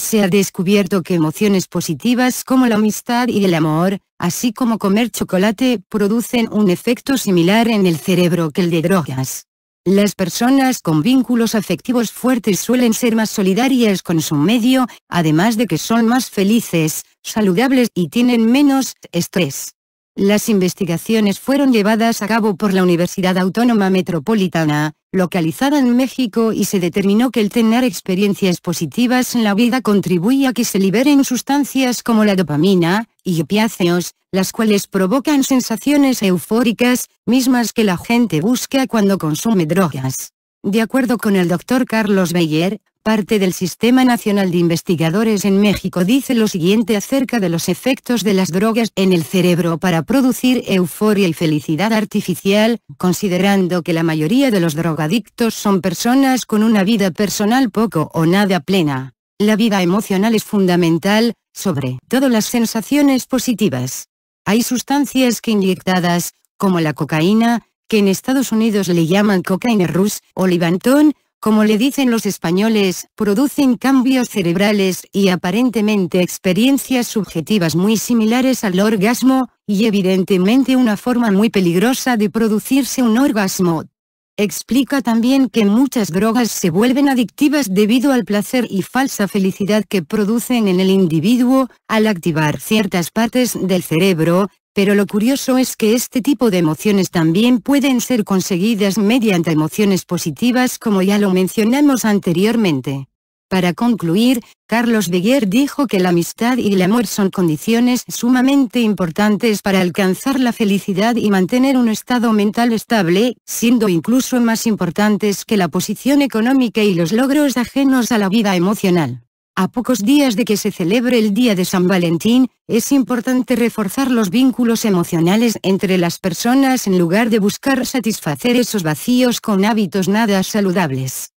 se ha descubierto que emociones positivas como la amistad y el amor, así como comer chocolate, producen un efecto similar en el cerebro que el de drogas. Las personas con vínculos afectivos fuertes suelen ser más solidarias con su medio, además de que son más felices, saludables y tienen menos estrés. Las investigaciones fueron llevadas a cabo por la Universidad Autónoma Metropolitana, localizada en México y se determinó que el tener experiencias positivas en la vida contribuye a que se liberen sustancias como la dopamina, y opiáceos, las cuales provocan sensaciones eufóricas, mismas que la gente busca cuando consume drogas. De acuerdo con el doctor Carlos Beyer, parte del Sistema Nacional de Investigadores en México dice lo siguiente acerca de los efectos de las drogas en el cerebro para producir euforia y felicidad artificial, considerando que la mayoría de los drogadictos son personas con una vida personal poco o nada plena. La vida emocional es fundamental, sobre todo las sensaciones positivas. Hay sustancias que inyectadas, como la cocaína, que en Estados Unidos le llaman cocaína rus, o levantón como le dicen los españoles, producen cambios cerebrales y aparentemente experiencias subjetivas muy similares al orgasmo, y evidentemente una forma muy peligrosa de producirse un orgasmo. Explica también que muchas drogas se vuelven adictivas debido al placer y falsa felicidad que producen en el individuo, al activar ciertas partes del cerebro, pero lo curioso es que este tipo de emociones también pueden ser conseguidas mediante emociones positivas como ya lo mencionamos anteriormente. Para concluir, Carlos Beguer dijo que la amistad y el amor son condiciones sumamente importantes para alcanzar la felicidad y mantener un estado mental estable, siendo incluso más importantes que la posición económica y los logros ajenos a la vida emocional. A pocos días de que se celebre el Día de San Valentín, es importante reforzar los vínculos emocionales entre las personas en lugar de buscar satisfacer esos vacíos con hábitos nada saludables.